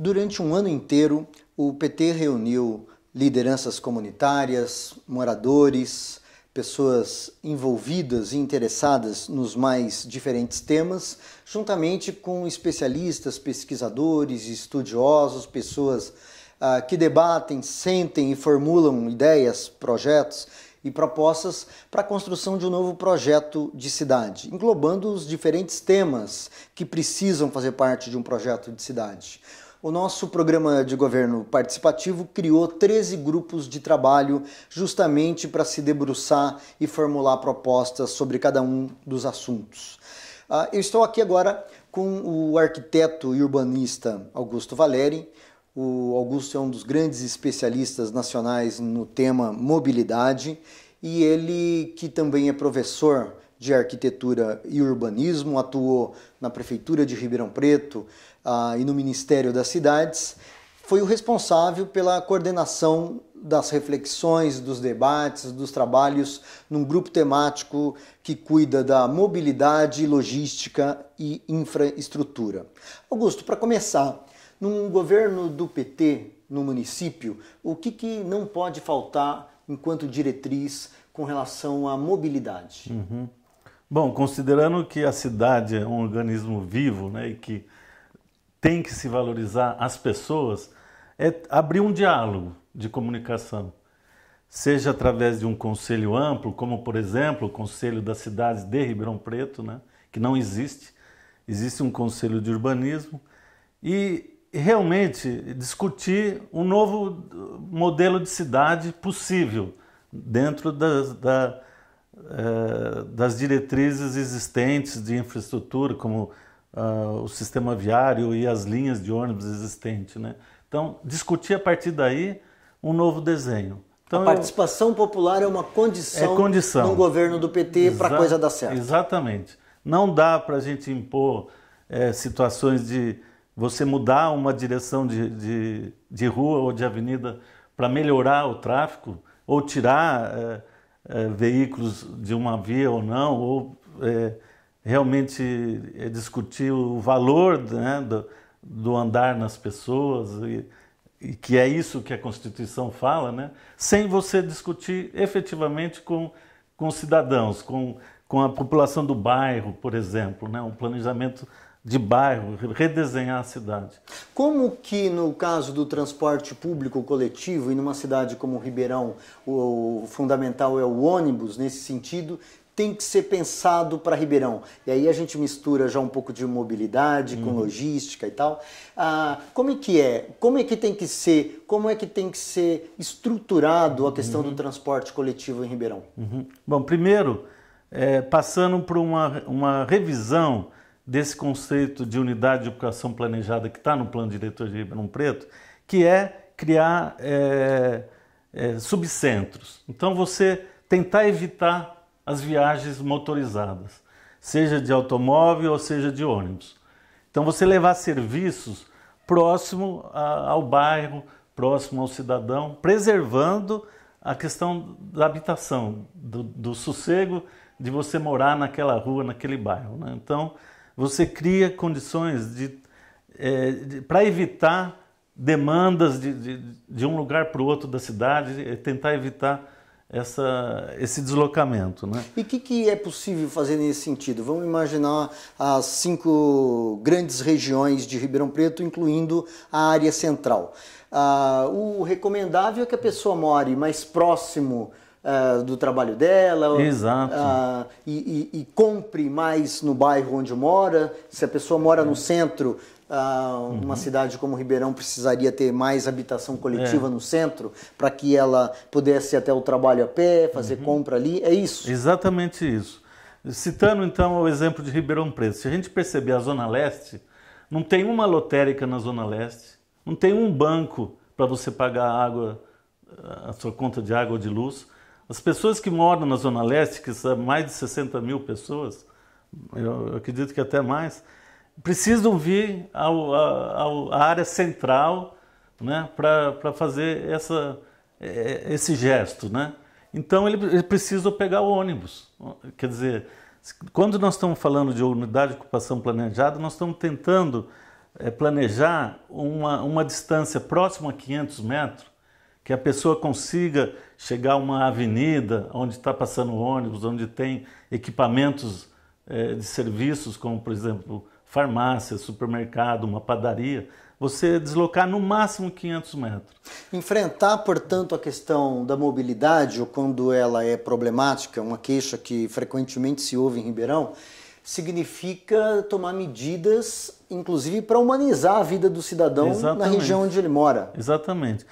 Durante um ano inteiro, o PT reuniu lideranças comunitárias, moradores, pessoas envolvidas e interessadas nos mais diferentes temas, juntamente com especialistas, pesquisadores, estudiosos, pessoas ah, que debatem, sentem e formulam ideias, projetos e propostas para a construção de um novo projeto de cidade, englobando os diferentes temas que precisam fazer parte de um projeto de cidade. O nosso programa de governo participativo criou 13 grupos de trabalho justamente para se debruçar e formular propostas sobre cada um dos assuntos. Ah, eu estou aqui agora com o arquiteto e urbanista Augusto Valeri. O Augusto é um dos grandes especialistas nacionais no tema mobilidade e ele que também é professor de arquitetura e urbanismo, atuou na prefeitura de Ribeirão Preto, ah, e no Ministério das Cidades, foi o responsável pela coordenação das reflexões, dos debates, dos trabalhos num grupo temático que cuida da mobilidade, logística e infraestrutura. Augusto, para começar, num governo do PT no município, o que, que não pode faltar enquanto diretriz com relação à mobilidade? Uhum. Bom, considerando que a cidade é um organismo vivo né, e que tem que se valorizar as pessoas é abrir um diálogo de comunicação, seja através de um conselho amplo, como por exemplo o Conselho das Cidades de Ribeirão Preto, né, que não existe, existe um conselho de urbanismo, e realmente discutir um novo modelo de cidade possível dentro da, eh, das diretrizes existentes de infraestrutura, como uh, o sistema viário e as linhas de ônibus existentes. Né? Então, discutir a partir daí um novo desenho. Então, a participação eu... popular é uma condição, é condição. no governo do PT para a coisa dar certo. Exatamente. Não dá para a gente impor é, situações de você mudar uma direção de, de, de rua ou de avenida para melhorar o tráfego ou tirar é, é, veículos de uma via ou não, ou realmente é, discutir o valor né, do, do, andar nas pessoas, e, e, que é isso que a Constituição fala, né, sem você discutir efetivamente com, com cidadãos, com, com a população do bairro, por exemplo, né, um planejamento de bairro, redesenhar a cidade. Como que no caso do transporte público coletivo e numa cidade como Ribeirão, o fundamental é o ônibus nesse sentido, tem que ser pensado para Ribeirão. E aí a gente mistura já um pouco de mobilidade uhum. com logística e tal. Ah, como é que é? Como é que tem que ser? Como é que tem que ser estruturado a questão uhum. do transporte coletivo em Ribeirão? Uhum. Bom, primeiro, é, passando por uma, uma revisão desse conceito de unidade de ocupação planejada que está no plano diretor de Ribeirão Preto, que é criar é, é, subcentros. Então você tentar evitar as viagens motorizadas, seja de automóvel ou seja de ônibus. Então, você levar serviços próximo a, ao bairro, próximo ao cidadão, preservando a questão da habitação, do, do sossego de você morar naquela rua, naquele bairro. Né? Então, você cria condições de, é, de para evitar demandas de, de, de um lugar para o outro da cidade, é, tentar evitar essa, esse deslocamento. Né? E o que, que, é possível fazer nesse sentido? Vamos imaginar as cinco grandes regiões de Ribeirão Preto, incluindo a área central. Ah, o recomendável é que a pessoa more mais próximo uh, do trabalho dela. Exato. Uh, e, e, e, compre mais no bairro onde mora. Se a pessoa mora é. no centro, uh, uma uhum. cidade como Ribeirão precisaria ter mais habitação coletiva é. no centro para que ela pudesse ir até o trabalho a pé, fazer uhum. compra ali. É isso. Exatamente isso. Citando então o exemplo de Ribeirão Preto, se a gente perceber a Zona Leste, não tem uma lotérica na Zona Leste, não tem um banco para você pagar a água, a sua conta de água ou de luz. As pessoas que moram na Zona Leste, que são mais de 60 mil pessoas, eu acredito que até mais, precisam vir ao, ao, à área central né, para fazer essa, é, esse gesto. Né? Então ele, ele precisa pegar o ônibus. Quer dizer, quando nós estamos falando de unidade de ocupação planejada, nós estamos tentando é, planejar uma, uma distância próxima a 500 metros que a pessoa consiga chegar a uma avenida onde está passando ônibus, onde tem equipamentos é, de serviços, como por exemplo farmácia, supermercado, uma padaria, você deslocar no máximo 500 metros. Enfrentar, portanto, a questão da mobilidade, ou quando ela é problemática, uma queixa que frequentemente se ouve em Ribeirão, significa tomar medidas, inclusive para humanizar a vida do cidadão Exatamente. na região onde ele mora. Exatamente.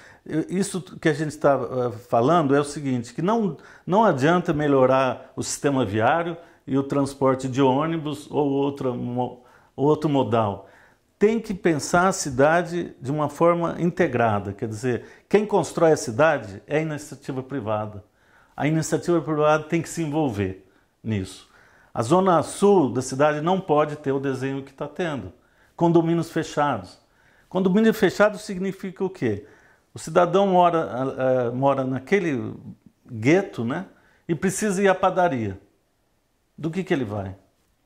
Isso que a gente está eh, falando é o seguinte, que não, não adianta melhorar o sistema viário e o transporte de ônibus ou outra, outro modal. Tem que pensar a cidade de uma forma integrada, quer dizer, quem constrói a cidade é a iniciativa privada. A iniciativa privada tem que se envolver nisso. A zona sul da cidade não pode ter o desenho que está tendo. Condomínios fechados. Condomínio fechado significa o quê? O cidadão mora, uh, mora naquele gueto né, e precisa ir à padaria. Do que, que ele vai?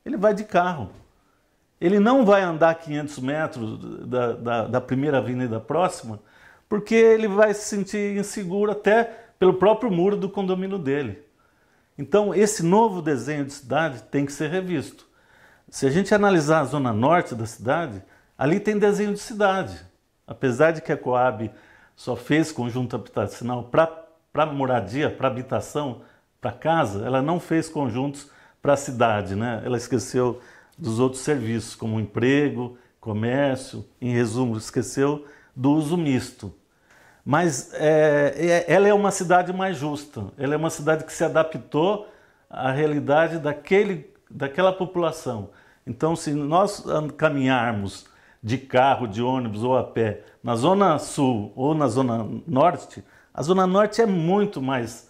Ele vai de carro. Ele não vai andar 500 metros da, da, da primeira avenida próxima, porque ele vai se sentir inseguro até pelo próprio muro do condomínio dele. Então, esse novo desenho de cidade tem que ser revisto. Se a gente analisar a zona norte da cidade, ali tem desenho de cidade. Apesar de que a Coab só fez conjunto habitacional para moradia, para habitação, para casa, ela não fez conjuntos para a cidade. Né? Ela esqueceu dos outros serviços, como emprego, comércio, em resumo, esqueceu do uso misto. Mas é, é, ela é uma cidade mais justa, ela é uma cidade que se adaptou à realidade daquele, daquela população. Então, se nós caminharmos de carro, de ônibus ou a pé na Zona Sul ou na Zona Norte, a Zona Norte é muito mais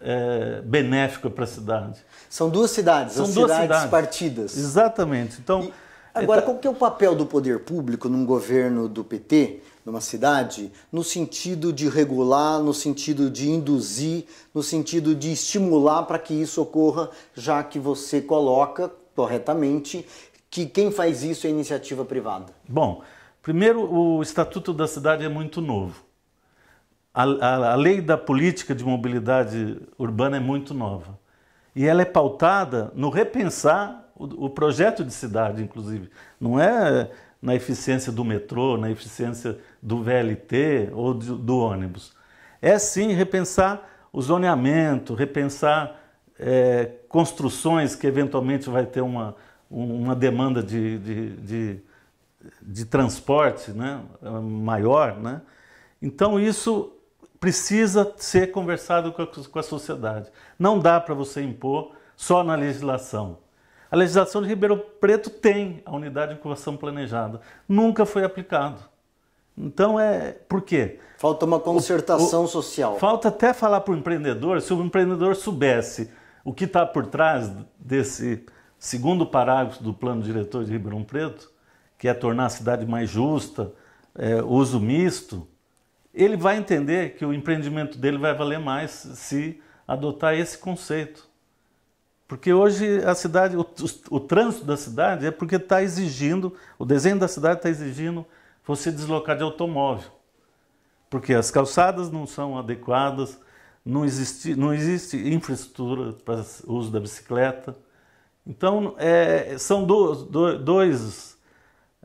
é, benéfica para a cidade. São duas cidades, São duas cidades partidas. Exatamente. Então. E Agora, qual que é o papel do poder público num governo do PT, numa cidade, no sentido de regular, no sentido de induzir, no sentido de estimular para que isso ocorra, já que você coloca corretamente que quem faz isso é iniciativa privada? Bom, primeiro, o Estatuto da Cidade é muito novo. A, a, a lei da política de mobilidade urbana é muito nova. E ela é pautada no repensar o, o projeto de cidade, inclusive. Não é na eficiência do metrô, na eficiência do VLT ou do, do ônibus. É sim repensar o zoneamento, repensar é, construções que eventualmente vai ter uma, uma demanda de, de, de, de transporte né, maior. Né? Então isso precisa ser conversado com a, com a sociedade. Não dá para você impor só na legislação. A legislação de Ribeirão Preto tem a unidade de incubação planejada. Nunca foi aplicado. Então é. Por quê? Falta uma concertação o, o, social. Falta até falar para o empreendedor, se o empreendedor soubesse o que está por trás desse segundo parágrafo do plano diretor de Ribeirão Preto, que é tornar a cidade mais justa, é, uso misto, ele vai entender que o empreendimento dele vai valer mais se adotar esse conceito. Porque hoje a cidade, o, o, o trânsito da cidade é porque está exigindo, o desenho da cidade está exigindo você deslocar de automóvel. Porque as calçadas não são adequadas, não existe, não existe infraestrutura para uso da bicicleta. Então, é, são do, do, dois,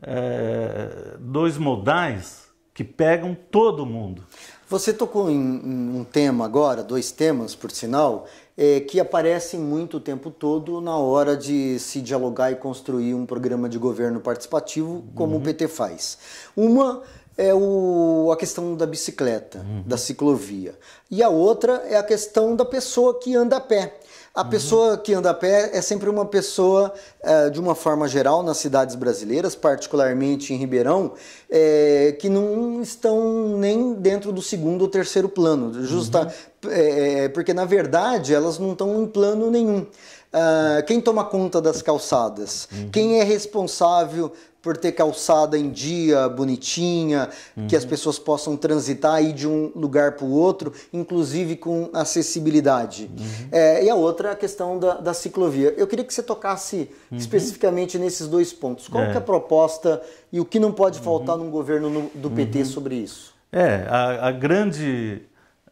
é, dois modais que pegam todo mundo. Você tocou em, um tema agora, dois temas, por sinal, é, que aparecem muito o tempo todo na hora de se dialogar e construir um programa de governo participativo, como uhum. o PT faz. Uma é o, a questão da bicicleta, uhum. da ciclovia. E a outra é a questão da pessoa que anda a pé. A uhum. pessoa que anda a pé é sempre uma pessoa, é, de uma forma geral, nas cidades brasileiras, particularmente em Ribeirão, é, que não estão nem dentro do segundo ou terceiro plano. Justa, uhum. é, é, é porque, na verdade, elas não estão em plano nenhum. Uh, quem toma conta das calçadas? Uhum. Quem é responsável por ter calçada em dia, bonitinha, uhum. que as uhum. pessoas possam transitar e ir de um lugar para o outro, inclusive com acessibilidade. Uhum. É, e a outra é a questão da, da, ciclovia. Eu queria que você tocasse uhum. especificamente nesses dois pontos. Qual é. é. a é. proposta e o que não pode uhum. faltar num governo no, do PT uhum. sobre isso? É, a, a grande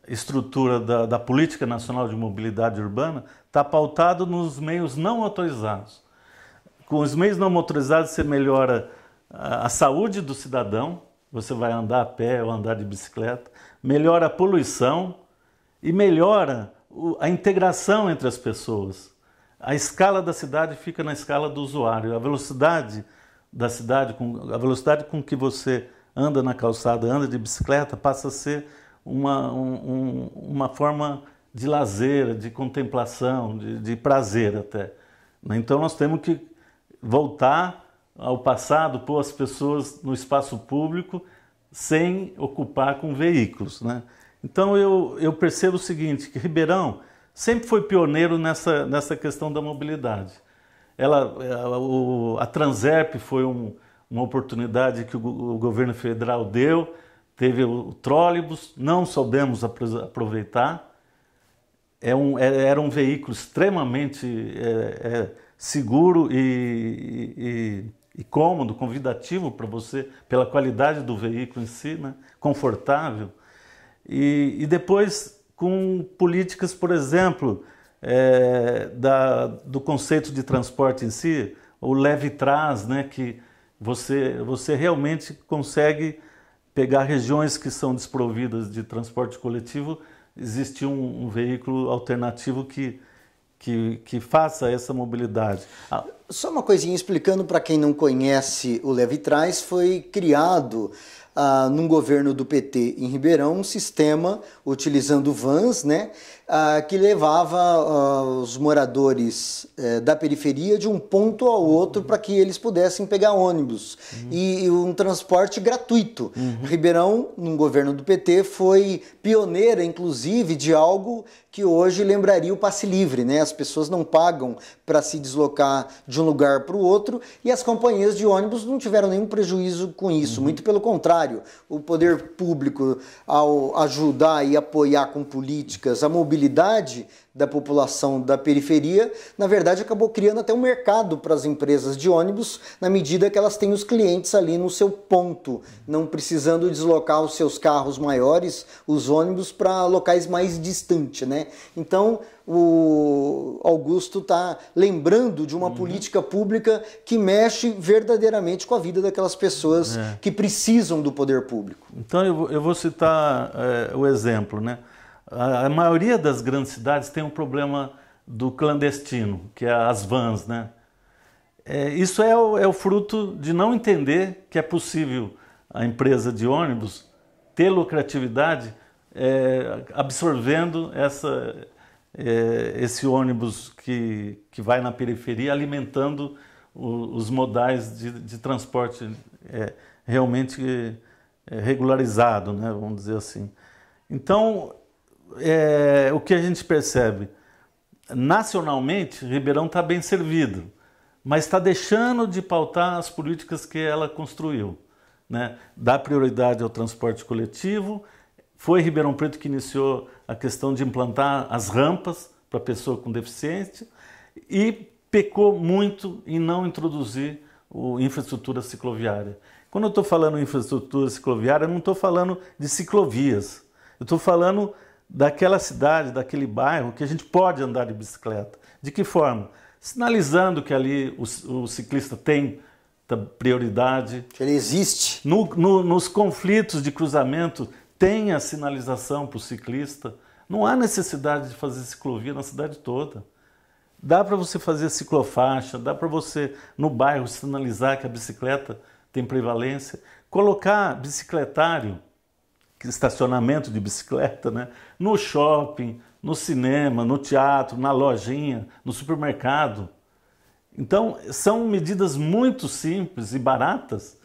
estrutura da, da Política Nacional de Mobilidade Urbana está pautado nos meios não autorizados com os meios não motorizados, você melhora a saúde do cidadão, você vai andar a pé ou andar de bicicleta, melhora a poluição e melhora a integração entre as pessoas. A escala da cidade fica na escala do usuário. A velocidade da cidade, a velocidade com que você anda na calçada, anda de bicicleta, passa a ser uma, um, uma forma de lazer, de contemplação, de, de prazer até. Então nós temos que voltar ao passado, pôr as pessoas no espaço público sem ocupar com veículos. Né? Então eu, eu percebo o seguinte, que Ribeirão sempre foi pioneiro nessa, nessa questão da mobilidade. Ela, a, o, a Transerp foi um, uma oportunidade que o, o, governo federal deu, teve o, o trólebus, não soubemos aproveitar. É um, é, era um veículo extremamente é, é, seguro e, e, e cômodo, convidativo para você, pela qualidade do veículo em si, né? confortável. E, e depois com políticas, por exemplo, é, da, do conceito de transporte em si, o leve trás, né, que você, você realmente consegue pegar regiões que são desprovidas de transporte coletivo, existe um, um veículo alternativo que que, que faça essa mobilidade. Ah. Só uma coisinha explicando para quem não conhece o Leve Trás, foi criado ah, num governo do PT em Ribeirão um sistema utilizando vans, né? Ah, que levava ah, os moradores eh, da periferia de um ponto ao outro para que eles pudessem pegar ônibus uhum. e, e, um transporte gratuito. Uhum. Ribeirão, no governo do PT, foi pioneira, inclusive, de algo que hoje lembraria o passe livre, né? As pessoas não pagam para se deslocar de um lugar para o outro e as companhias de ônibus não tiveram nenhum prejuízo com isso. Uhum. Muito pelo contrário, o poder público, ao ajudar e apoiar com políticas a mobilidade mobilidade da população da periferia, na verdade acabou criando até um mercado para as empresas de ônibus, na medida que elas têm os clientes ali no seu ponto, não precisando deslocar os seus carros maiores, os ônibus, para locais mais distantes. Né? Então, o Augusto está lembrando de uma uhum. política pública que mexe verdadeiramente com a vida daquelas pessoas é. que precisam do poder público. Então, eu vou citar é, o exemplo, né? A, a maioria das grandes cidades tem um problema do clandestino, que é as vans, né? É, isso é o, é o fruto de não entender que é possível a empresa de ônibus ter lucratividade é, absorvendo essa, é, esse ônibus que, que vai na periferia, alimentando o, os modais de, de transporte é, realmente é, regularizado, né, vamos dizer assim. Então, é, o que a gente percebe? Nacionalmente, Ribeirão está bem servido, mas está deixando de pautar as políticas que ela construiu. Né? Dá prioridade ao transporte coletivo. Foi Ribeirão Preto que iniciou a questão de implantar as rampas para pessoa com deficiência e pecou muito em não introduzir o infraestrutura cicloviária. Quando eu estou falando infraestrutura cicloviária, eu não estou falando de ciclovias. Eu estou falando daquela cidade, daquele bairro, que a gente pode andar de bicicleta. De que forma? Sinalizando que ali o, o ciclista tem prioridade. Ele existe. No, no, nos conflitos de cruzamento, tem a sinalização para o ciclista. Não há necessidade de fazer ciclovia na cidade toda. Dá para você fazer ciclofaixa, dá para você, no bairro, sinalizar que a bicicleta tem prevalência. Colocar bicicletário estacionamento de bicicleta, né? no shopping, no cinema, no teatro, na lojinha, no supermercado. Então, são medidas muito simples e baratas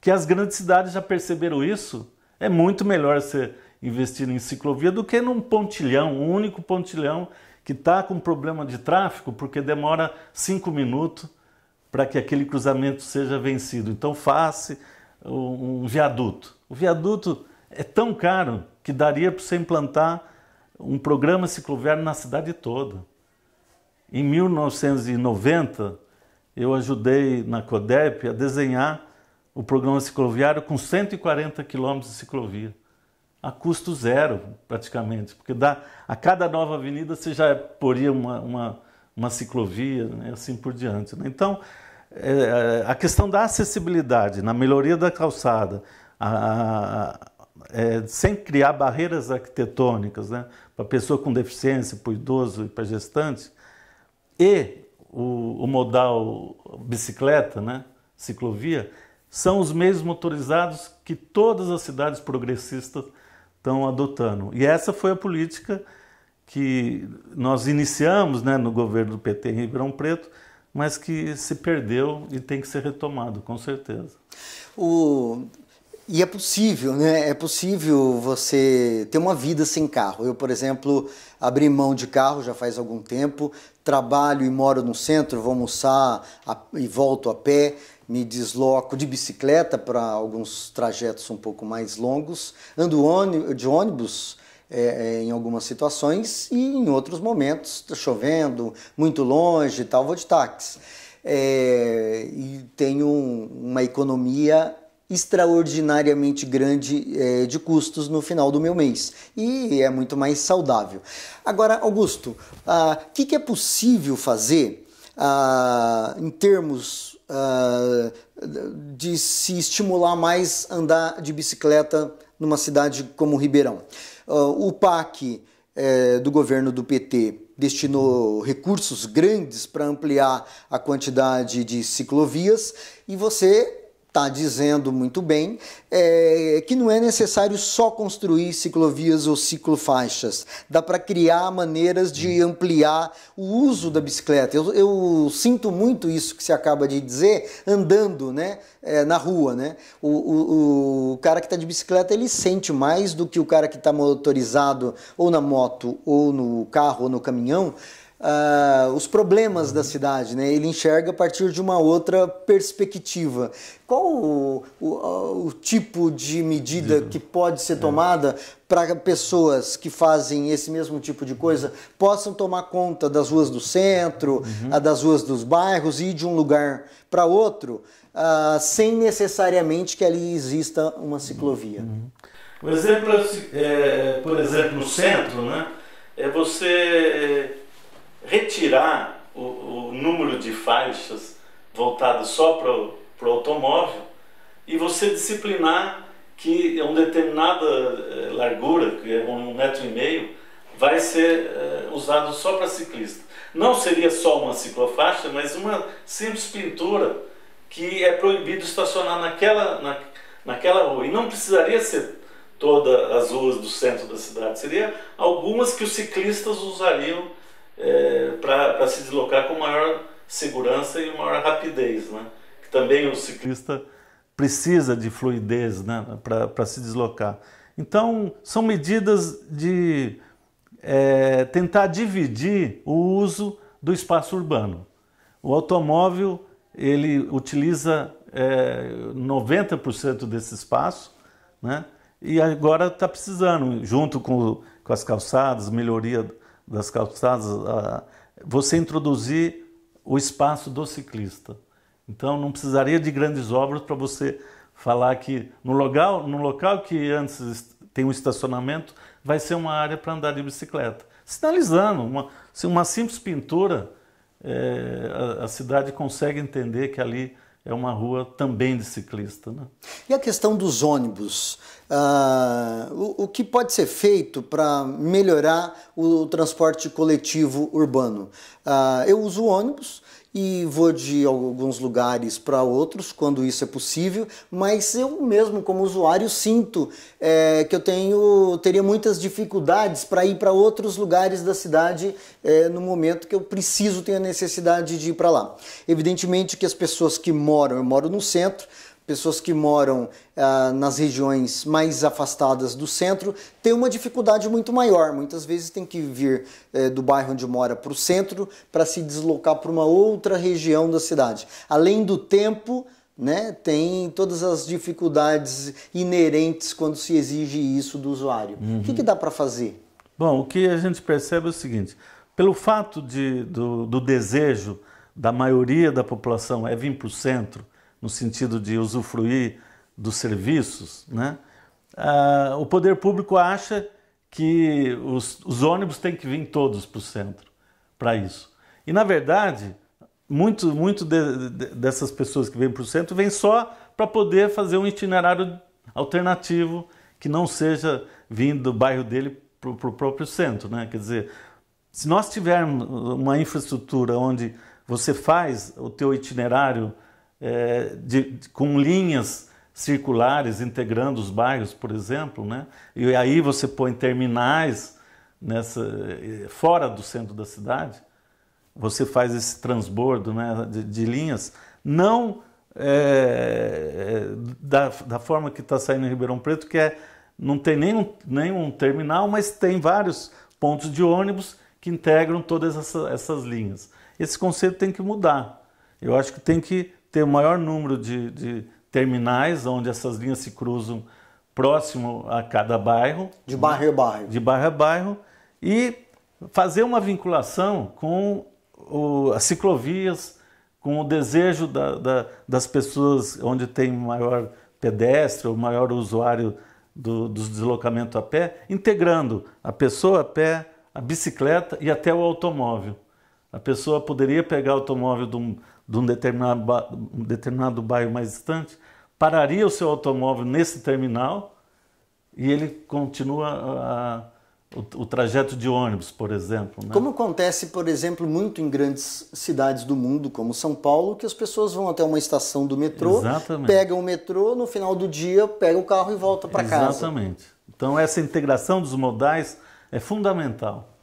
que as grandes cidades já perceberam isso. É muito melhor você investir em ciclovia do que num pontilhão, um único pontilhão que está com problema de tráfego porque demora cinco minutos para que aquele cruzamento seja vencido. Então, faça um viaduto. O viaduto é tão caro que daria para você implantar um programa cicloviário na cidade toda. Em 1990, eu ajudei na CODEP a desenhar o programa cicloviário com 140 quilômetros de ciclovia, a custo zero praticamente, porque dá, a cada nova avenida você já poria uma, uma, uma ciclovia e né, assim por diante. Né? Então, é, a questão da acessibilidade, na melhoria da calçada, a é, sem criar barreiras arquitetônicas né, para a pessoa com deficiência, para o idoso e para gestante, e o, o, modal bicicleta, né, ciclovia, são os meios motorizados que todas as cidades progressistas estão adotando. E essa foi a política que nós iniciamos né, no governo do PT em Ribeirão Preto, mas que se perdeu e tem que ser retomado, com certeza. O e é possível, né? É possível você ter uma vida sem carro. Eu, por exemplo, abri mão de carro já faz algum tempo, trabalho e moro no centro, vou almoçar a, e volto a pé, me desloco de bicicleta para alguns trajetos um pouco mais longos, ando de ônibus é, é, em algumas situações e em outros momentos, tá chovendo, muito longe e tal, vou de táxi. É, e tenho uma economia extraordinariamente grande é, de custos no final do meu mês e é muito mais saudável. Agora, Augusto, o ah, que, que, é possível fazer ah, em termos ah, de se estimular mais andar de bicicleta numa cidade como Ribeirão? Ah, o PAC é, do governo do PT destinou recursos grandes para ampliar a quantidade de ciclovias e você está dizendo muito bem é, que não é necessário só construir ciclovias ou ciclofaixas. Dá para criar maneiras de ampliar o uso da bicicleta. Eu, eu, sinto muito isso que você acaba de dizer, andando né, é, na rua. Né? O, o, o cara que está de bicicleta ele sente mais do que o cara que está motorizado ou na moto ou no carro ou no caminhão uh, os problemas da cidade, né? Ele enxerga a partir de uma outra perspectiva. Qual o, o, o tipo de medida que pode ser tomada para pessoas que fazem esse mesmo tipo de coisa possam tomar conta das ruas do centro, uhum. das ruas dos bairros e de um lugar para outro, uh, sem necessariamente que ali exista uma ciclovia? Uhum. exemplo é, por exemplo, no centro, né? É você é, retirar o, o número de faixas voltado só para o automóvel e você disciplinar que é uma determinada eh, largura, que é um metro e meio, vai ser eh, usado só para ciclista. Não seria só uma ciclofaixa, mas uma simples pintura que é proibido estacionar naquela, na, naquela rua. E não precisaria ser todas as ruas do centro da cidade, seria algumas que os ciclistas usariam é, para se deslocar com maior segurança e maior rapidez, né? Que também o ciclista precisa de fluidez, né? Para se deslocar. Então são medidas de é, tentar dividir o uso do espaço urbano. O automóvel ele utiliza é, 90% desse espaço, né? E agora está precisando, junto com, com as calçadas, melhoria das calçadas, você introduzir o espaço do ciclista. Então não precisaria de grandes obras para você falar que no local, no local que antes tem um estacionamento, vai ser uma área para andar de bicicleta. Sinalizando, uma, uma simples pintura, é, a, a cidade consegue entender que ali é uma rua também de ciclista. Né? E a questão dos ônibus? Ah, o, o, que pode ser feito para melhorar o, o transporte coletivo urbano? Ah, eu uso ônibus, e vou de alguns lugares para outros quando isso é possível, mas eu mesmo como usuário sinto é, que eu tenho teria muitas dificuldades para ir para outros lugares da cidade é, no momento que eu preciso, tenho a necessidade de ir para lá. Evidentemente que as pessoas que moram, eu moro no centro, pessoas que moram ah, nas regiões mais afastadas do centro têm uma dificuldade muito maior. Muitas vezes tem que vir eh, do bairro onde mora para o centro para se deslocar para uma outra região da cidade. Além do tempo, né, tem todas as dificuldades inerentes quando se exige isso do usuário. Uhum. O que, uhum. que dá para fazer? Bom, o que a gente percebe é o seguinte: pelo fato de, do, do desejo da maioria da população é vir para o centro, no sentido de usufruir dos serviços, né? Ah, o poder público acha que os, os ônibus têm que vir todos para o centro para isso. E na verdade, muito, muito de, de, dessas pessoas que vêm para o centro vêm só para poder fazer um itinerário alternativo que não seja vindo do bairro dele para o próprio centro. Né? Quer dizer, se nós tivermos uma infraestrutura onde você faz o teu itinerário é, de, com linhas circulares integrando os bairros, por exemplo, né? e aí você põe terminais nessa, fora do centro da cidade, você faz esse transbordo né, de, de linhas, não é, é da, da forma que está saindo em Ribeirão Preto, que é, não tem nenhum, nenhum terminal, mas tem vários pontos de ônibus que integram todas essa, essas linhas. Esse conceito tem que mudar. Eu acho que tem que ter o maior número de, de terminais onde essas linhas se cruzam próximo a cada bairro. De bairro a bairro. De bairro a bairro. E fazer uma vinculação com o, as ciclovias, com o desejo da, da, das pessoas onde tem maior pedestre, o maior usuário do, dos deslocamento a pé, integrando a pessoa a pé, a bicicleta e até o automóvel. A pessoa poderia pegar o automóvel de um, de um determinado, ba... um determinado bairro mais distante, pararia o seu automóvel nesse terminal e ele continua a... Ah, o... o, trajeto de ônibus, por exemplo. Né? Como acontece, por exemplo, muito em grandes cidades do mundo, como São Paulo, que as pessoas vão até uma estação do metrô, Exatamente. pegam o metrô, no final do dia pegam o carro e voltam para casa. Exatamente. Então essa integração dos modais é fundamental.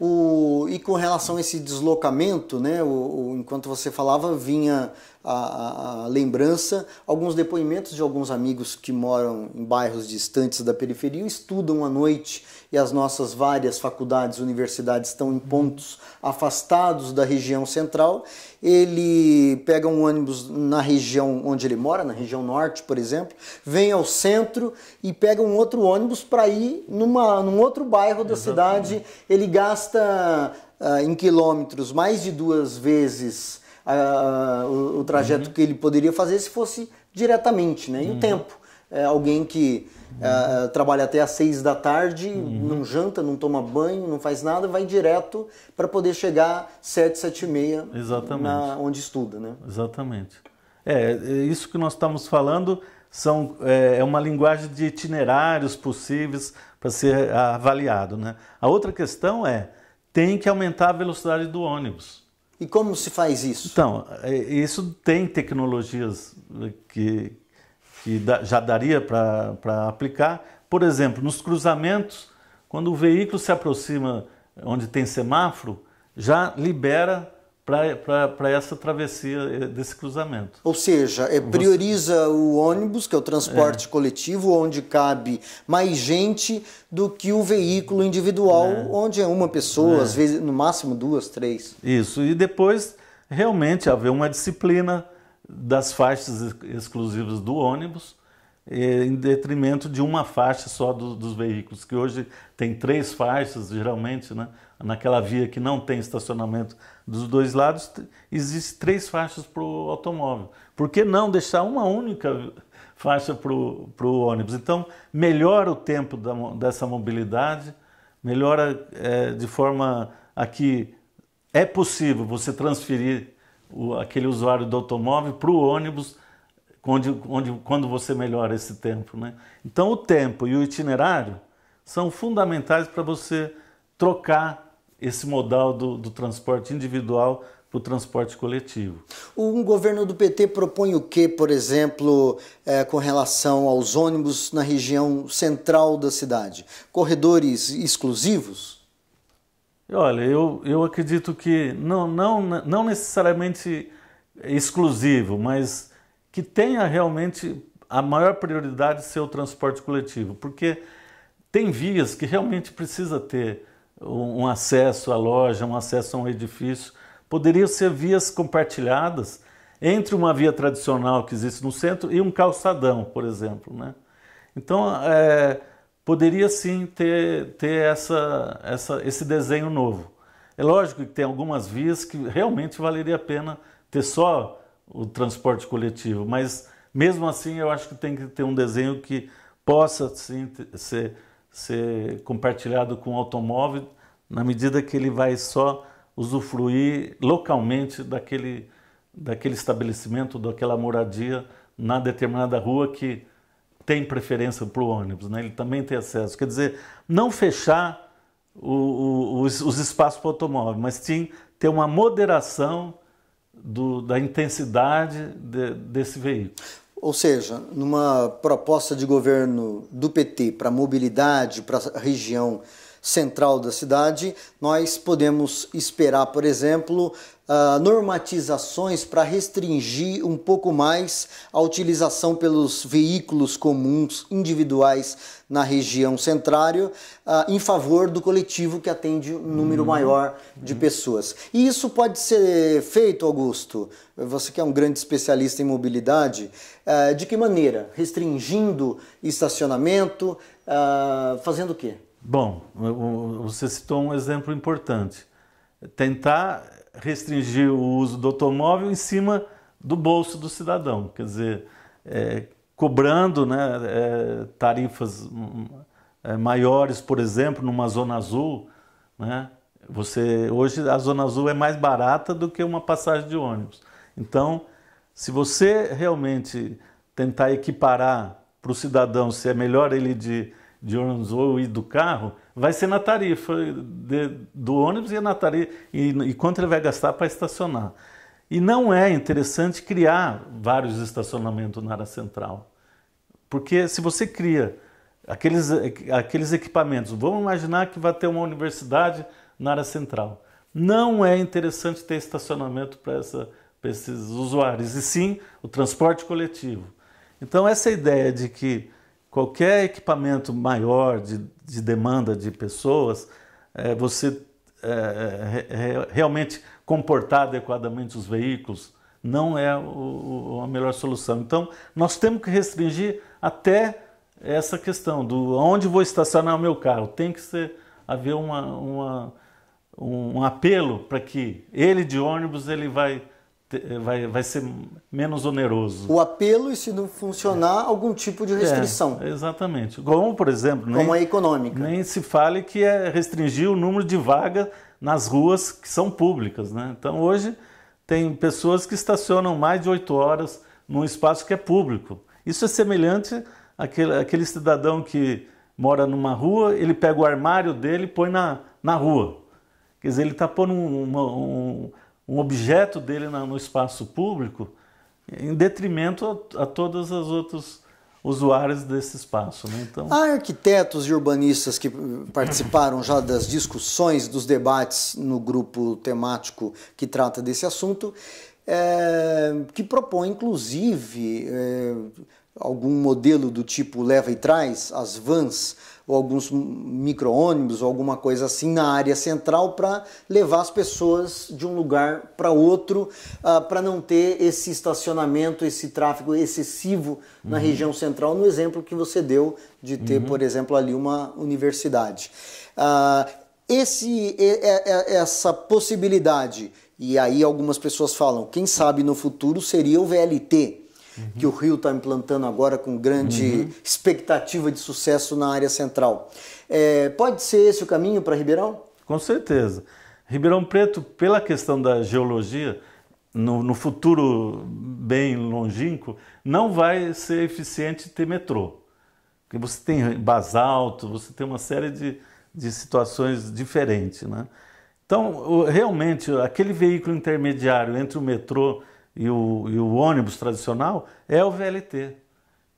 O, e com relação a esse deslocamento, né, o, o enquanto você falava, vinha a, a, lembrança. Alguns depoimentos de alguns amigos que moram em bairros distantes da periferia estudam à noite e as nossas várias faculdades, universidades estão em pontos afastados da região central. Ele pega um ônibus na região onde ele mora, na região norte, por exemplo, vem ao centro e pega um outro ônibus para ir numa, num outro bairro da Exatamente. cidade. Ele gasta uh, em quilômetros mais de duas vezes o, o, trajeto uhum. que ele poderia fazer se fosse diretamente, né? E uhum. o tempo. É, alguém que uhum. uh, trabalha até às seis da tarde, uhum. não janta, não toma banho, não faz nada, vai direto para poder chegar sete, sete e meia Exatamente. Na, onde estuda, né? Exatamente. É, é, isso que nós estamos falando são, é, é uma linguagem de itinerários possíveis para ser avaliado, né? A outra questão é, tem que aumentar a velocidade do ônibus. E como se faz isso? Então, é, isso tem tecnologias eh, que, que já daria para aplicar. Por exemplo, nos cruzamentos, quando o veículo se aproxima onde tem semáforo, já libera para essa travessia eh, desse cruzamento. Ou seja, é, prioriza o ônibus, que é o transporte é. coletivo, onde cabe mais gente, do que o veículo individual, é. onde é uma pessoa, é. às vezes no máximo duas, três. Isso, e depois realmente haver uma disciplina das faixas exclusivas do ônibus, eh, em detrimento de uma faixa só do, dos veículos, que hoje tem três faixas, geralmente, né? naquela via que não tem estacionamento dos dois lados, existem três faixas para o automóvel. Por que não deixar uma única faixa para o ônibus? Então, melhora o tempo da, dessa mobilidade, melhora é, de forma a que é possível você transferir o, aquele usuário do automóvel para o ônibus onde, onde, quando você melhora esse tempo. Né? Então, o tempo e o itinerário são fundamentais para você trocar esse modal do, do transporte individual para o transporte coletivo. Um governo do PT propõe o que, por exemplo, é, com relação aos ônibus na região central da cidade? Corredores exclusivos? Olha, eu, eu acredito que não, não, não necessariamente exclusivo, mas que tenha realmente a maior prioridade ser o transporte coletivo, porque tem vias que realmente precisa ter um acesso à loja, um acesso a um edifício. Poderiam ser vias compartilhadas entre uma via tradicional que existe no centro e um calçadão, por exemplo. Né? Então, é, poderia sim ter, ter essa, essa, esse desenho novo. É lógico que tem algumas vias que realmente valeria a pena ter só o transporte coletivo, mas mesmo assim eu acho que tem que ter um desenho que possa sim ser ser compartilhado com o automóvel na medida que ele vai só usufruir localmente daquele, daquele estabelecimento, daquela moradia na determinada rua que tem preferência para o ônibus, né? ele também tem acesso. Quer dizer, não fechar o, o, os, os, espaços para o automóvel, mas sim ter uma moderação do, da intensidade de, desse veículo. Ou seja, numa proposta de governo do PT para mobilidade, para a região central da cidade, nós podemos esperar, por exemplo, Uh, normatizações para restringir um pouco mais a utilização pelos veículos comuns individuais na região centrário, uh, em favor do coletivo que atende um número uhum. maior de uhum. pessoas. E isso pode ser feito, Augusto, você que é um grande especialista em mobilidade, uh, de que maneira? Restringindo estacionamento, fazendo o quê? Bom, você citou um exemplo importante. Tentar restringir o uso do automóvel em cima do bolso do cidadão, quer dizer, é, cobrando né, é, tarifas hum, hum, é, maiores, por exemplo, numa zona azul, né? Você hoje a zona azul é mais barata do que uma passagem de ônibus. Então, se você realmente tentar equiparar para o cidadão se é melhor ele de de ônibus ou do carro, vai ser na tarifa de, do ônibus e é na tarifa e, e quanto ele vai gastar para estacionar. E não é interessante criar vários estacionamentos na área central. Porque se você cria aqueles, aqueles equipamentos, vamos imaginar que vai ter uma universidade na área central. Não é interessante ter estacionamento para esses usuários, e sim o transporte coletivo. Então, essa ideia de que qualquer equipamento maior de, de demanda de pessoas, é, você é, é re, realmente comportar adequadamente os veículos não é o, a melhor solução. Então, nós temos que restringir até essa questão do onde vou estacionar o meu carro. Tem que ser, haver uma, uma um apelo para que ele de ônibus ele vai vai, vai ser menos oneroso. O apelo e se não funcionar é. algum tipo de é, restrição. É, exatamente. Como, por exemplo... Como nem, a econômica. Nem se fale que é restringir o número de vagas nas ruas que são públicas. Né? Então, hoje, tem pessoas que estacionam mais de oito horas num espaço que é público. Isso é semelhante àquele, àquele cidadão que mora numa rua, ele pega o armário dele e põe na, na rua. Quer dizer, ele está pondo uma, um um objeto dele no espaço público, em detrimento a, a todos os outros usuários desse espaço. Né? Então... Há arquitetos e urbanistas que participaram já das discussões, dos debates no grupo temático que trata desse assunto, é, que propõe, inclusive, é, algum modelo do tipo leva e traz, as vans, ou alguns micro-ônibus, ou alguma coisa assim na área central para levar as pessoas de um lugar para outro, uh, ah, para não ter esse estacionamento, esse tráfego excessivo uhum. na região central, no exemplo que você deu de ter, uhum. por exemplo, ali uma universidade. Uh, esse, essa possibilidade, e aí algumas pessoas falam, quem sabe no futuro seria o VLT uhum. que o Rio está implantando agora com grande uhum. expectativa de sucesso na área central. É, pode ser esse o caminho para Ribeirão? Com certeza. Ribeirão Preto, pela questão da geologia, no, no, futuro bem longínquo, não vai ser eficiente ter metrô. Porque você tem basalto, você tem uma série de, de situações diferentes. Né? Então, realmente, aquele veículo intermediário entre o metrô e o, e o ônibus tradicional é o VLT.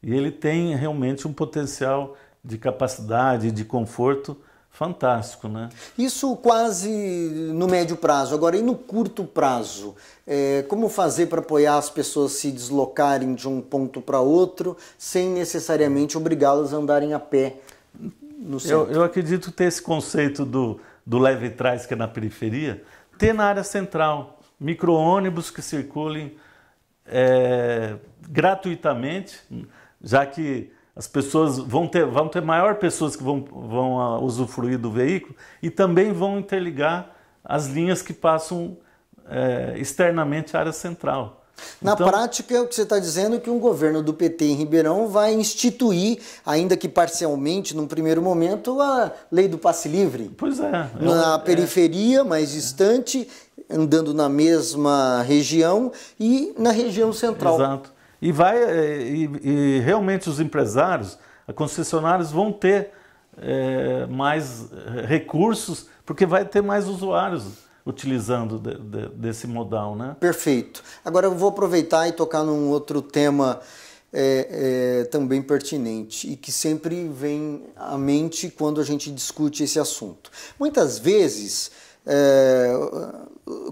E ele tem realmente um potencial de capacidade, de conforto fantástico, né? Isso quase no médio prazo. Agora, e no curto prazo? É, como fazer para apoiar as pessoas se deslocarem de um ponto para outro sem necessariamente obrigá-las a andarem a pé no centro? Eu, eu acredito ter esse conceito do, do leve trás, que é na periferia, ter na área central micro-ônibus que circulem é, gratuitamente, já que as pessoas vão ter, vão ter maior pessoas que vão, vão ah, usufruir do veículo e também vão interligar as linhas que passam é, externamente à área central. Na então, prática, o que você está dizendo é que um governo do PT em Ribeirão vai instituir, ainda que parcialmente, num primeiro momento, a lei do passe livre. Pois é. Na é, periferia, mais distante, andando na mesma região e na região central. Exato. E vai eh, e, e realmente os empresários, concessionários vão ter é, mais eh, recursos porque vai ter mais usuários utilizando de, de, desse modal, né? Perfeito. Agora eu vou aproveitar e tocar num outro tema é, é, também pertinente e que sempre vem à mente quando a gente discute esse assunto. Muitas vezes é,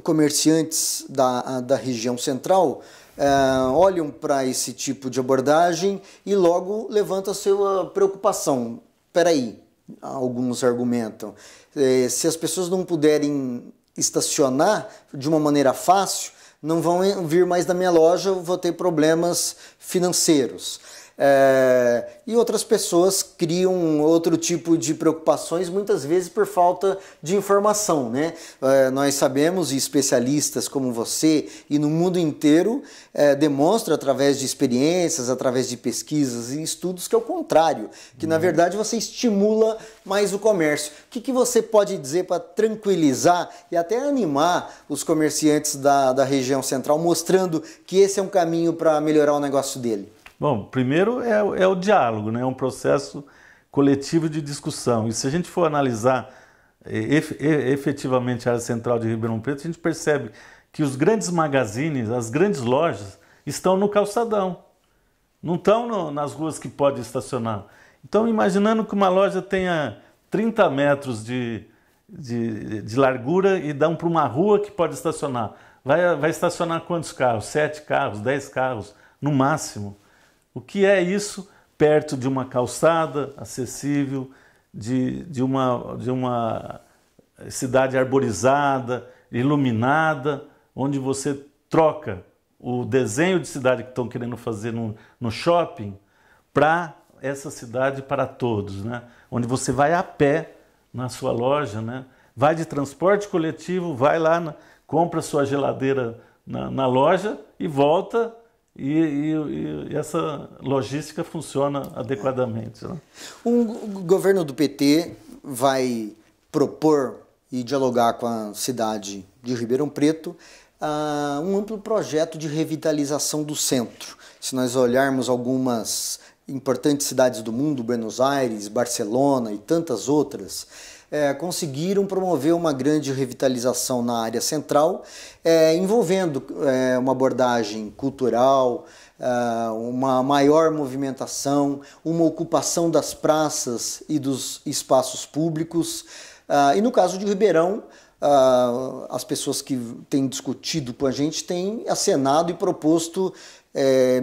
comerciantes da, da região central uh, olham para esse tipo de abordagem e logo levanta a sua preocupação. Peraí, alguns argumentam, eh, se as pessoas não puderem estacionar de uma maneira fácil, não vão vir mais da minha loja, vou ter problemas financeiros. É, e outras pessoas criam outro tipo de preocupações, muitas vezes por falta de informação. Né? É, nós sabemos, e especialistas como você e no mundo inteiro é, demonstram através de experiências, através de pesquisas e estudos que é o contrário, que na uhum. verdade você estimula mais o comércio. O que, que você pode dizer para tranquilizar e até animar os comerciantes da, da região central, mostrando que esse é um caminho para melhorar o negócio dele? Bom, primeiro é, é o diálogo, né? é um processo coletivo de discussão. E se a gente for analisar eh, efetivamente a área central de Ribeirão Preto, a gente percebe que os grandes magazines, as grandes lojas, estão no calçadão, não estão no, nas ruas que pode estacionar. Então, imaginando que uma loja tenha 30 metros de, de, de largura e dão para uma rua que pode estacionar. Vai, vai estacionar quantos carros? Sete carros, dez carros, no máximo. O que é isso perto de uma calçada acessível, de, de, uma, de uma cidade arborizada, iluminada, onde você troca o desenho de cidade que estão querendo fazer no, no shopping para essa cidade para todos, né? onde você vai a pé na sua loja, né? vai de transporte coletivo, vai lá, na, compra sua geladeira na, na loja e volta e, e, e, essa logística funciona adequadamente. Né? O governo do PT vai propor e dialogar com a cidade de Ribeirão Preto uh, um amplo projeto de revitalização do centro. Se nós olharmos algumas importantes cidades do mundo, Buenos Aires, Barcelona e tantas outras, é, conseguiram promover uma grande revitalização na área central, é, envolvendo é, uma abordagem cultural, é, uma maior movimentação, uma ocupação das praças e dos espaços públicos. É, e no caso de Ribeirão, é, as pessoas que têm discutido com a gente têm acenado e proposto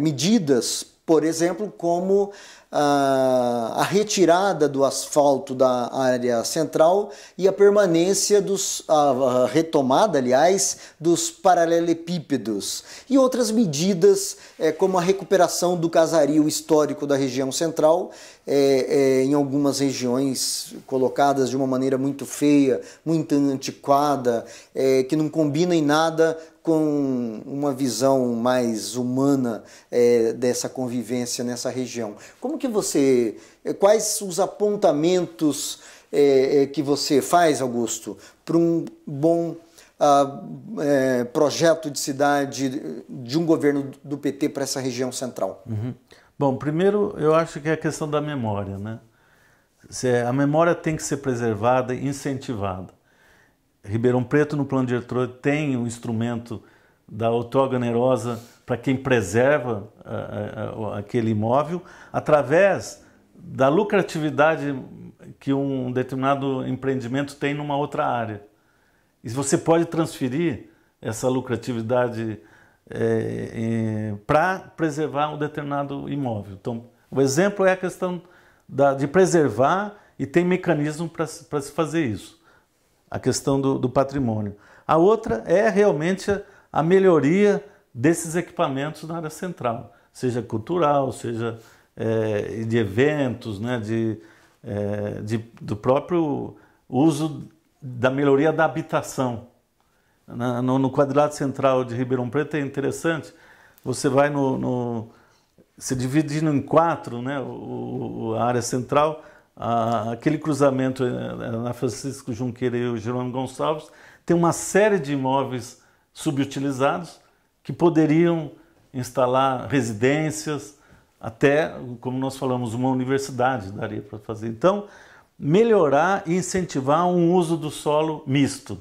medidas, por exemplo, como a, retirada do asfalto da área central e a permanência dos, a, a retomada, aliás, dos paralelepípedos e outras medidas é, como a recuperação do casario histórico da região central é, é, em algumas regiões colocadas de uma maneira muito feia, muito antiquada, é, que não combina em nada com uma visão mais humana é, dessa convivência nessa região. Como que você, é, quais os apontamentos é, é, que você faz, Augusto, para um bom ah, é, projeto de cidade de um governo do PT para essa região central? Uhum. Bom, primeiro eu acho que é a questão da memória, né? É, a memória tem que ser preservada e incentivada. Ribeirão Preto, no plano diretor, tem o um instrumento da outorga onerosa para quem preserva eh, eh, eh, aquele imóvel, através da lucratividade que um determinado empreendimento tem numa outra área. E você pode transferir essa lucratividade para preservar um determinado imóvel. Então, o exemplo é a questão da, de preservar e tem mecanismo para se fazer isso a questão do, do patrimônio. A outra é realmente a, melhoria desses equipamentos na área central, seja cultural, seja é, de eventos, né, de, é, de, do próprio uso da melhoria da habitação. Na, no, no, central de Ribeirão Preto é interessante, você vai no, no se dividindo em quatro, né, o, o, a área central, a, ah, aquele cruzamento eh, eh, na Francisco Junqueira e o Jerônimo Gonçalves, tem uma série de imóveis subutilizados que poderiam instalar residências, até, como nós falamos, uma universidade daria para fazer. Então, melhorar e incentivar um uso do solo misto.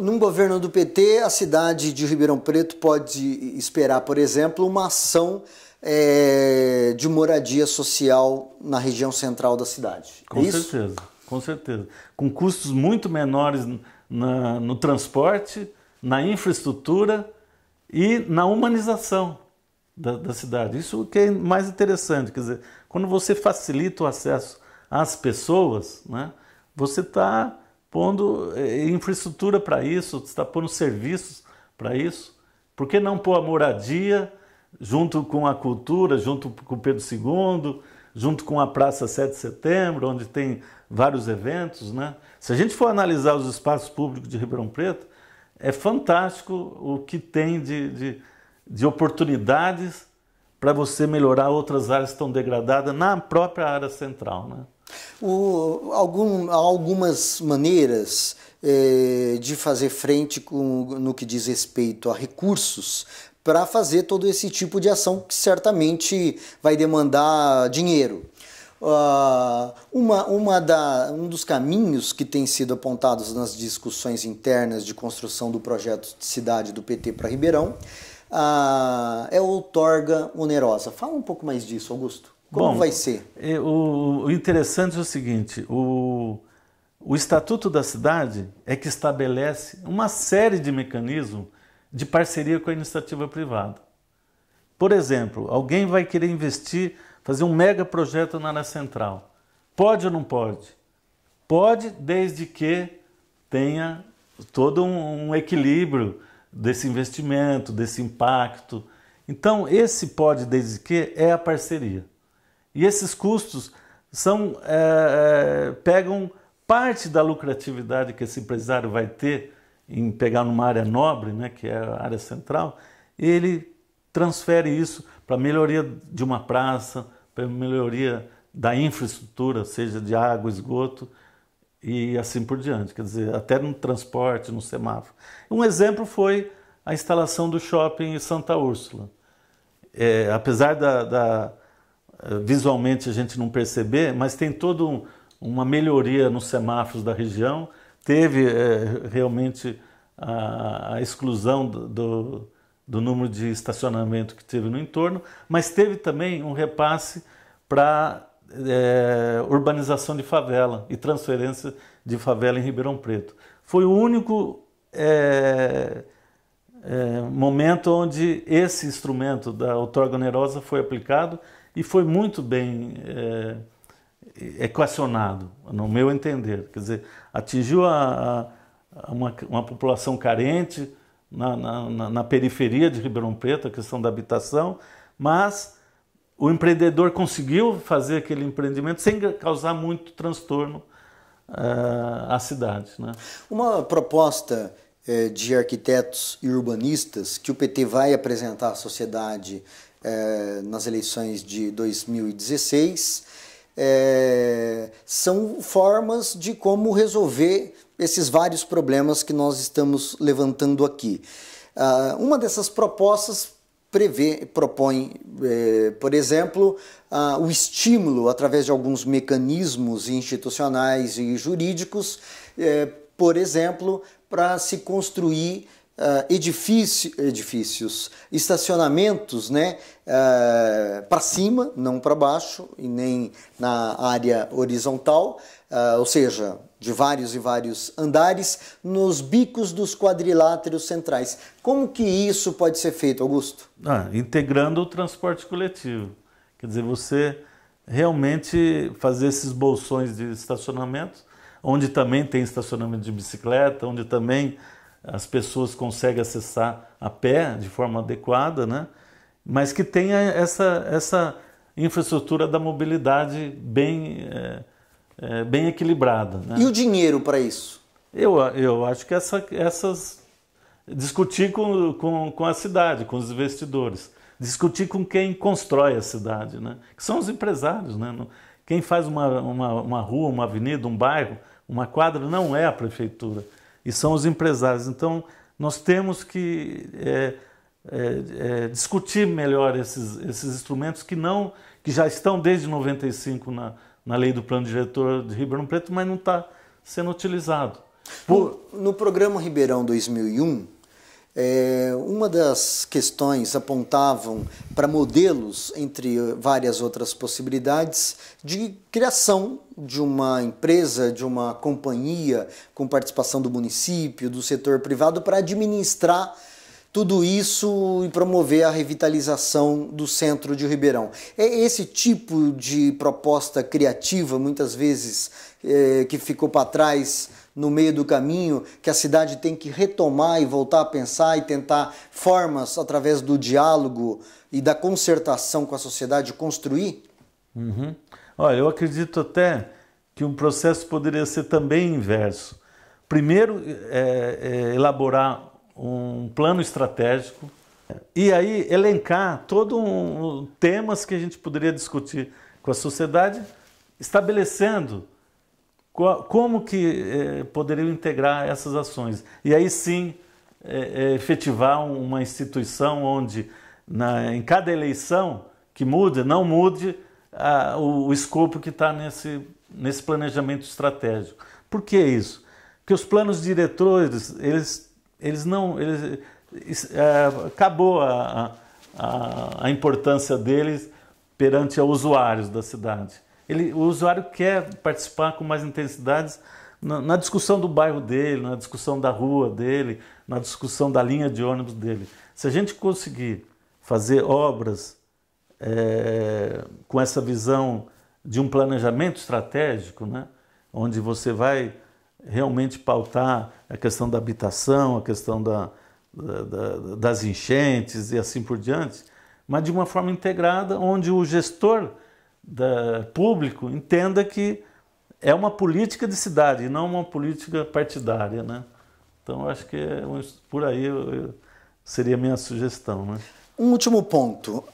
Num governo do PT, a cidade de Ribeirão Preto pode esperar, por exemplo, uma ação é, de moradia social na região central da cidade. É com é certeza, com certeza. Com custos muito menores na, no transporte, na infraestrutura e na humanização da, da cidade. Isso que é mais interessante, quer dizer, quando você facilita o acesso às pessoas, né, você está pondo é, infraestrutura para isso, está pondo serviços para isso. Por que não pôr a moradia, junto com a cultura, junto com o Pedro II, junto com a Praça 7 de Setembro, onde tem vários eventos. Né? Se a gente for analisar os espaços públicos de Ribeirão Preto, é fantástico o que tem de, de, de oportunidades para você melhorar outras áreas tão degradadas na própria área central. Né? O, algum, algumas maneiras eh, de fazer frente com, no que diz respeito a recursos para fazer todo esse tipo de ação que certamente vai demandar dinheiro. Uh, uma, uma da, um dos caminhos que tem sido apontados nas discussões internas de construção do projeto de cidade do PT para Ribeirão uh, é a outorga onerosa. Fala um pouco mais disso, Augusto. Como Bom, vai ser? É, o, o interessante é o seguinte: o, o Estatuto da Cidade é que estabelece uma série de mecanismos de parceria com a iniciativa privada. Por exemplo, alguém vai querer investir, fazer um mega projeto na área central. Pode ou não pode? Pode, desde que tenha todo um, equilíbrio desse investimento, desse impacto. Então, esse pode, desde que, é a parceria. E esses custos são é, pegam parte da lucratividade que esse empresário vai ter em pegar numa área nobre, né, que é a área central, ele transfere isso para melhoria de uma praça, para melhoria da infraestrutura, seja de água, esgoto e assim por diante, quer dizer, até no transporte, no semáforo. Um exemplo foi a instalação do shopping em Santa Úrsula. É, apesar da, da, eh, visualmente a gente não perceber, mas tem toda um, uma melhoria nos semáforos da região teve é, realmente a, a exclusão do, do, do, número de estacionamento que teve no entorno, mas teve também um repasse para é, urbanização de favela e transferência de favela em Ribeirão Preto. Foi o único é, é momento onde esse instrumento da outorga onerosa foi aplicado e foi muito bem é, equacionado, no meu entender. Quer dizer, atingiu a, a uma, uma, população carente na, na, na, periferia de Ribeirão Preto, a questão da habitação, mas o empreendedor conseguiu fazer aquele empreendimento sem causar muito transtorno uh, à cidade. Né? Uma proposta eh, de arquitetos e urbanistas que o PT vai apresentar à sociedade eh, nas eleições de 2016 é, são formas de como resolver esses vários problemas que nós estamos levantando aqui. Ah, uma dessas propostas prevê, propõe, é, por exemplo, ah, o estímulo através de alguns mecanismos institucionais e jurídicos, é, por exemplo, para se construir uh, edifício, edifícios, estacionamentos né, uh, ah, para cima, não para baixo, e nem na área horizontal, uh, ou seja, de vários e vários andares, nos bicos dos quadriláteros centrais. Como que isso pode ser feito, Augusto? Ah, integrando o transporte coletivo. Quer dizer, você realmente fazer esses bolsões de estacionamento, onde também tem estacionamento de bicicleta, onde também as pessoas conseguem acessar a pé de forma adequada, né? mas que tenha essa, essa infraestrutura da mobilidade bem, é, é, bem equilibrada. Né? E o dinheiro para isso? Eu, eu acho que essa, essas. discutir com, com, com a cidade, com os investidores. Discutir com quem constrói a cidade, né? que são os empresários. Né? Quem faz uma, uma, uma rua, uma avenida, um bairro, uma quadra, não é a prefeitura e são os empresários. Então, nós temos que é, é, é, discutir melhor esses, esses instrumentos que não que já estão desde 95 na, na lei do plano diretor de Ribeirão Preto, mas não está sendo utilizado. Por... No, no programa Ribeirão 2001, é, uma das questões apontavam para modelos, entre várias outras possibilidades, de criação de uma empresa, de uma companhia com participação do município, do setor privado, para administrar tudo isso e promover a revitalização do centro de Ribeirão. É esse tipo de proposta criativa, muitas vezes, é, que ficou para trás no meio do caminho, que a cidade tem que retomar e voltar a pensar e tentar formas através do diálogo e da concertação com a sociedade construir? Uhum. Olha, eu acredito até que um processo poderia ser também inverso. Primeiro, é, é, elaborar um plano estratégico e aí elencar todos um, temas que a gente poderia discutir com a sociedade, estabelecendo como que eh, poderiam integrar essas ações? E aí sim eh, eh, efetivar uma instituição onde na, em cada eleição que mude, não mude a, o, o escopo que está nesse, nesse planejamento estratégico. Por que isso? Porque os planos diretores, eles, eles não. Eles, é, acabou a, a, a importância deles perante os usuários da cidade. Ele, o usuário quer participar com mais intensidades na, na discussão do bairro dele, na discussão da rua dele, na discussão da linha de ônibus dele. Se a gente conseguir fazer obras é, com essa visão de um planejamento estratégico, né? onde você vai realmente pautar a questão da habitação, a questão da, da, das enchentes e assim por diante, mas de uma forma integrada, onde o gestor da, público entenda que é uma política de cidade, não uma política partidária, né? Então, acho que é, por aí eu, eu, seria a minha sugestão, né? Um último ponto.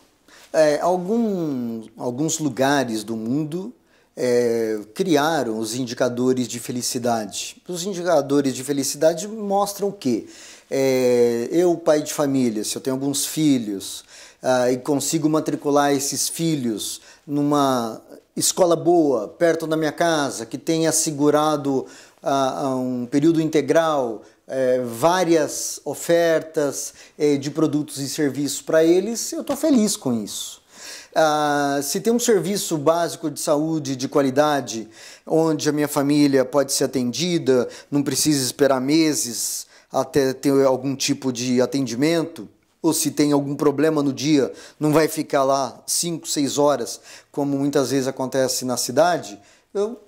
É, algum, alguns lugares do mundo é, criaram os indicadores de felicidade. Os indicadores de felicidade mostram o quê? é, eu, pai de família, se eu tenho alguns filhos ah, e consigo matricular esses filhos numa escola boa, perto da minha casa, que tenha assegurado ah, ah, um período integral, é, várias ofertas é, de produtos e serviços para eles, eu estou feliz com isso. se tem um serviço básico de saúde de qualidade, onde a minha família pode ser atendida, não precisa esperar meses até ter algum tipo de atendimento, ou se tem algum problema no dia, não vai ficar lá 5, 6 horas, como muitas vezes acontece na cidade, eu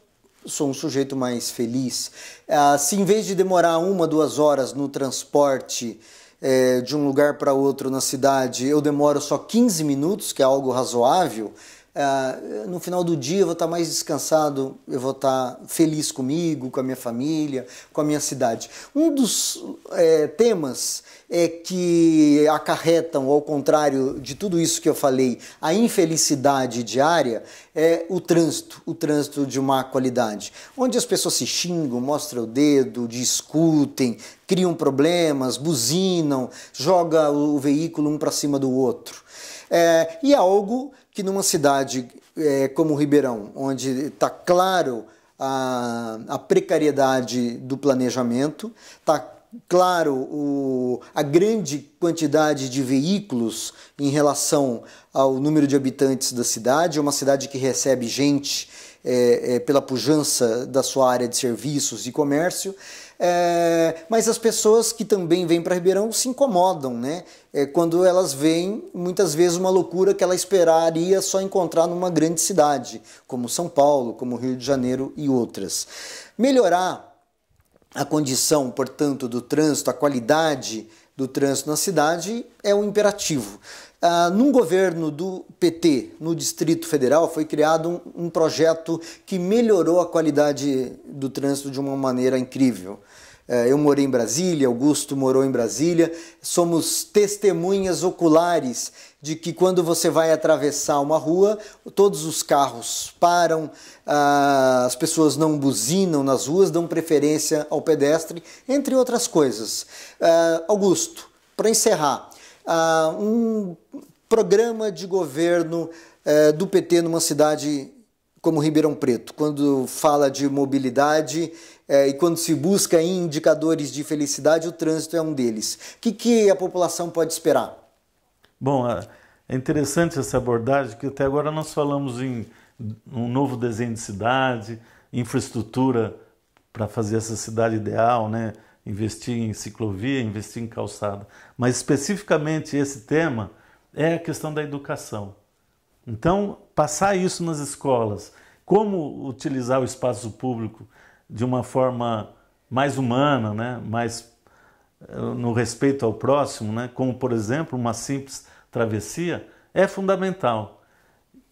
sou um sujeito mais feliz. Ah, se em vez de demorar uma, duas horas no transporte é, de um lugar para outro na cidade, eu demoro só 15 minutos, que é algo razoável, é, no final do dia eu vou estar mais descansado, eu vou estar feliz comigo, com a minha família, com a minha cidade. Um dos é, temas é que acarretam, ao contrário de tudo isso que eu falei, a infelicidade diária é o trânsito, o trânsito de má qualidade, onde as pessoas se xingam, mostram o dedo, discutem, criam problemas, buzinam, joga o veículo um para cima do outro. É, e é algo que numa cidade é, como Ribeirão, onde está claro a, a precariedade do planejamento, está claro, o, a grande quantidade de veículos em relação ao número de habitantes da cidade. É uma cidade que recebe gente é, é, pela pujança da sua área de serviços e comércio. É, mas as pessoas que também vêm para Ribeirão se incomodam, né? É, quando elas veem muitas vezes uma loucura que ela esperaria só encontrar numa grande cidade, como São Paulo, como Rio de Janeiro e outras. Melhorar a condição, portanto, do trânsito, a qualidade do trânsito na cidade é um imperativo. Ah, num governo do PT no Distrito Federal foi criado um, um projeto que melhorou a qualidade do trânsito de uma maneira incrível. Eh, eu morei em Brasília, Augusto morou em Brasília, somos testemunhas oculares de que quando você vai atravessar uma rua, todos os carros param, ah, as pessoas não buzinam nas ruas, dão preferência ao pedestre, entre outras coisas. Ah, Augusto, para encerrar, ah, um programa de governo eh, do PT numa cidade como Ribeirão Preto, quando fala de mobilidade eh, e quando se busca indicadores de felicidade, o trânsito é um deles. O que, que a população pode esperar? Bom, é, é interessante essa abordagem que até agora nós falamos em um novo desenho de cidade, infraestrutura para fazer essa cidade ideal, né? investir em ciclovia, investir em calçada. Mas especificamente esse tema é a questão da educação. Então, passar isso nas escolas, como utilizar o espaço público de uma forma mais humana, né? mais no respeito ao próximo, né, como por exemplo uma simples travessia, é fundamental.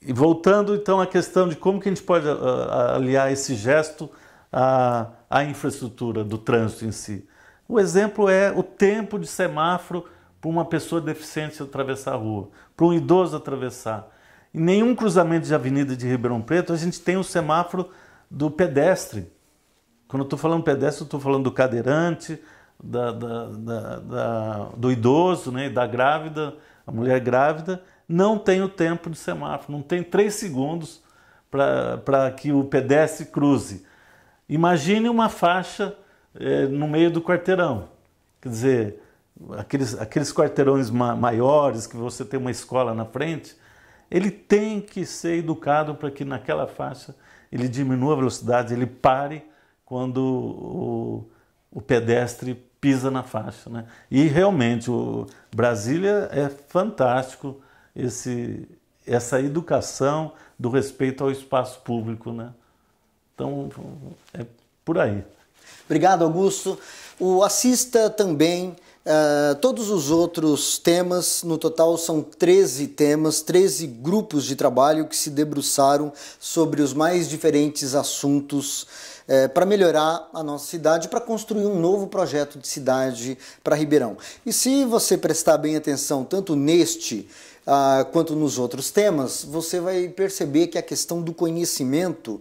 E voltando então à questão de como que a gente pode ah, ah, aliar esse gesto à, à infraestrutura do trânsito em si. O exemplo é o tempo de semáforo para uma pessoa deficiente atravessar a rua, para um idoso atravessar. Em nenhum cruzamento de avenida de Ribeirão Preto a gente tem o um semáforo do pedestre. Quando eu estou falando pedestre, eu estou falando do cadeirante, da, da, da, do idoso, né, da grávida, a mulher grávida, não tem o tempo de semáforo, não tem três segundos para que o pedestre cruze. Imagine uma faixa é, no meio do quarteirão, quer dizer, aqueles, aqueles quarteirões ma maiores que você tem uma escola na frente, ele tem que ser educado para que naquela faixa ele diminua a velocidade, ele pare quando o, o pedestre pisa na faixa. Né? E realmente, o Brasília é fantástico esse, essa educação do respeito ao espaço público. Né? Então, é por aí. Obrigado, Augusto. O assista também. Uh, todos os outros temas, no total são 13 temas, 13 grupos de trabalho que se debruçaram sobre os mais diferentes assuntos é, para melhorar a nossa cidade, para construir um novo projeto de cidade para Ribeirão. E se você prestar bem atenção tanto neste ah, quanto nos outros temas, você vai perceber que a questão do conhecimento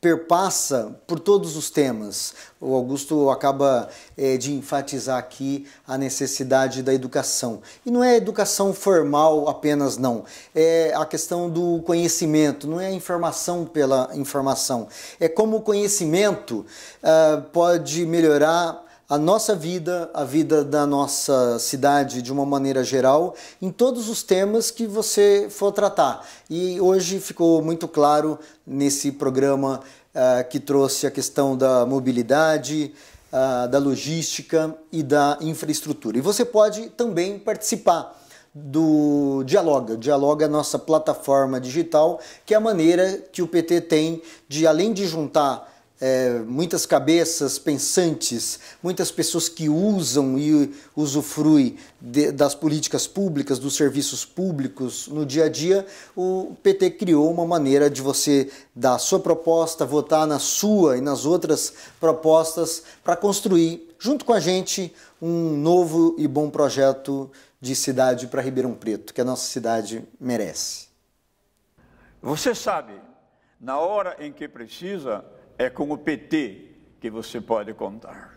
perpassa por todos os temas. O Augusto acaba é, de enfatizar aqui a necessidade da educação. E não é educação formal apenas, não. É a questão do conhecimento, não é a informação pela informação. É como o conhecimento ah, pode melhorar a nossa vida, a vida da nossa cidade de uma maneira geral, em todos os temas que você for tratar. E hoje ficou muito claro nesse programa uh, que trouxe a questão da mobilidade, uh, da logística e da infraestrutura. E você pode também participar do Dialoga. Dialoga é a nossa plataforma digital, que é a maneira que o PT tem de, além de juntar é, muitas cabeças pensantes, muitas pessoas que usam e usufruem de, das políticas públicas, dos serviços públicos no dia a dia, o PT criou uma maneira de você dar a sua proposta, votar na sua e nas outras propostas para construir, junto com a gente, um novo e bom projeto de cidade para Ribeirão Preto, que a nossa cidade merece. Você sabe, na hora em que precisa, é com o PT que você pode contar.